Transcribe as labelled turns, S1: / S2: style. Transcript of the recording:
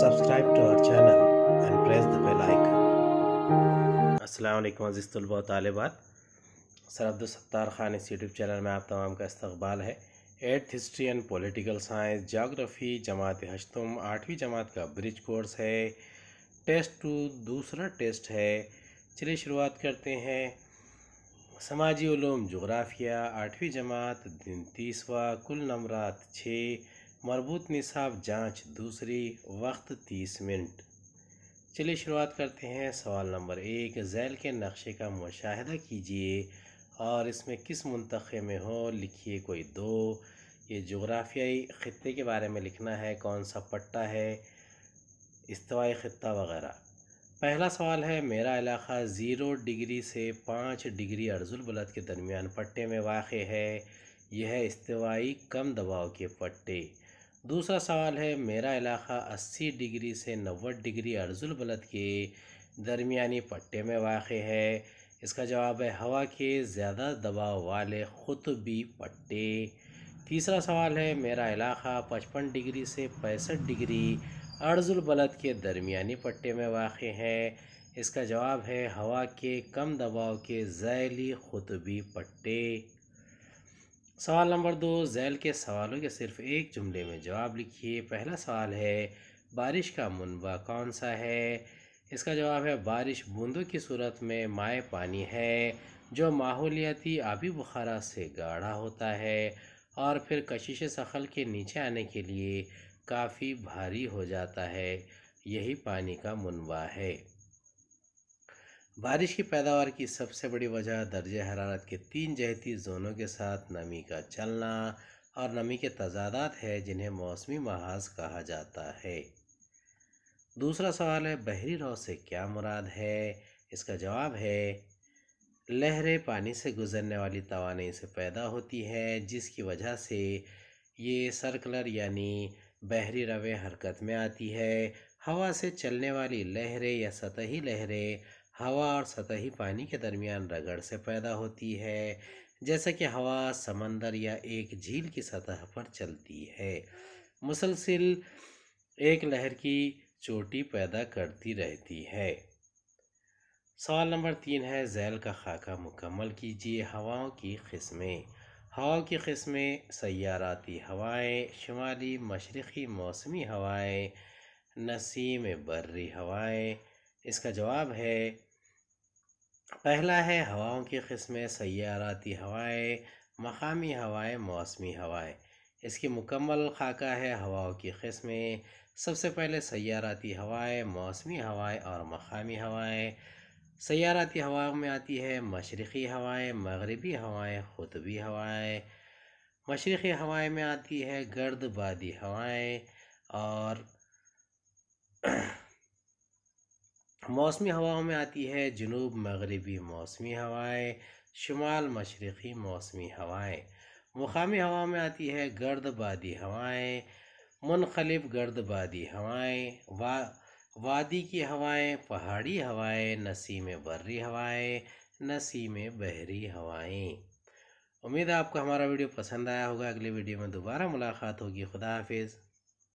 S1: Subscribe to channel channel and press the bell icon. असलम अज़ीज़ तलबा तालबात सर अब्दुलसत्तार ख़ान इस यूट्यूब चैनल में आप तमाम का इस्तबाल है eighth history and political science geography जमात हशतम आठवीं जमात का ब्रिज कोर्स है टेस्ट टू दूसरा टेस्ट है चलिए शुरुआत करते हैं समाजी ूम जोग्राफिया आठवीं जमात दिन तीसवा कुल नंबरात छः मरबूत निसाब जांच दूसरी वक्त तीस मिनट चलिए शुरुआत करते हैं सवाल नंबर एक जैल के नक्शे का मुशाह कीजिए और इसमें किस मंतखे में हो लिखिए कोई दो ये जोग्राफियाई ख़त्े के बारे में लिखना है कौन सा पट्टा है इस्तवाई ख़त्ता वगैरह पहला सवाल है मेरा इलाका ज़ीरो डिग्री से पाँच डिग्री अर्जुलबलद के दरमियान पट्टे में वाक़ है यह इस्तवाई कम दबाव के पट्टे दूसरा सवाल है मेरा इलाका 80 डिग्री से 90 डिग्री अर्जुल बलद के दरमियानी पट्टे में वाक़ है इसका जवाब है हवा के ज़्यादा दबाव वाले खुतबी पट्टे तीसरा सवाल है मेरा इलाका पचपन डिग्री से पैंसठ डिग्री अर्जुल बलद के दरमियानी पट्टे में वाक़ है इसका जवाब है हवा के कम दबाव के जैली खुतबी पट्टे सवाल नंबर दो जैल के सवालों के सिर्फ एक जुमले में जवाब लिखिए पहला सवाल है बारिश का मुनबा कौन सा है इसका जवाब है बारिश बूंदों की सूरत में माए पानी है जो माहौलियाती आबी बुखारा से गाढ़ा होता है और फिर कशिश सखल के नीचे आने के लिए काफ़ी भारी हो जाता है यही पानी का मुनबा है बारिश की पैदावार की सबसे बड़ी वजह दर्ज हरारत के तीन जहती जोनों के साथ नमी का चलना और नमी के तजादात है जिन्हें मौसमी महाज कहा जाता है दूसरा सवाल है बहरी रौ से क्या मुराद है इसका जवाब है लहरें पानी से गुजरने वाली तोानी से पैदा होती है जिसकी वजह से ये सर्कुलर यानी बहरी रवे हरकत में आती है हवा से चलने वाली लहरें या सतही लहरें हवा और सतही पानी के दरमियान रगड़ से पैदा होती है जैसे कि हवा समंदर या एक झील की सतह पर चलती है मुसलसिल एक लहर की चोटी पैदा करती रहती है सवाल नंबर तीन है जैल का खाका मुकम्मल कीजिए हवाओं की किस्में हवाओं की किस्में सयाराती हवाएं शुमाली मशरक़ी मौसमी हवाएं नसीम बर्री हवाएं इसका जवाब है पहला है हवाओं की किस्में सयाराती हवाएं मकामी हवाएं मौसमी हवाएं इसकी मुकम्मल खाका है हवाओं की किस्में सबसे पहले सयाराती हवाएं मौसमी हवाएं और मकामी हवाएं सयाराती हवाओं में आती है मशरक़ी हवाएं मगरबी हवाएं ख़ुतबी हवाएं मशरक़ी हवाएं में आती है गर्द बादी हवाएं और मौसमी हवाओं में आती है जनूब मगरबी मौसमी हवाएं शुमाल मशरक़ी मौसमी हवाएं मुकामी हवाओं में आती है गर्दबादी हवाएं मुनखलिफ गर्दबादी हवाएं वा वादी की हवाएं पहाड़ी हवाएं नसीम बर्री हवाएं नसीम बहरी हवाएं उम्मीद है आपको हमारा वीडियो पसंद आया होगा अगले वीडियो में दोबारा मुलाकात होगी खुदा हाफिज़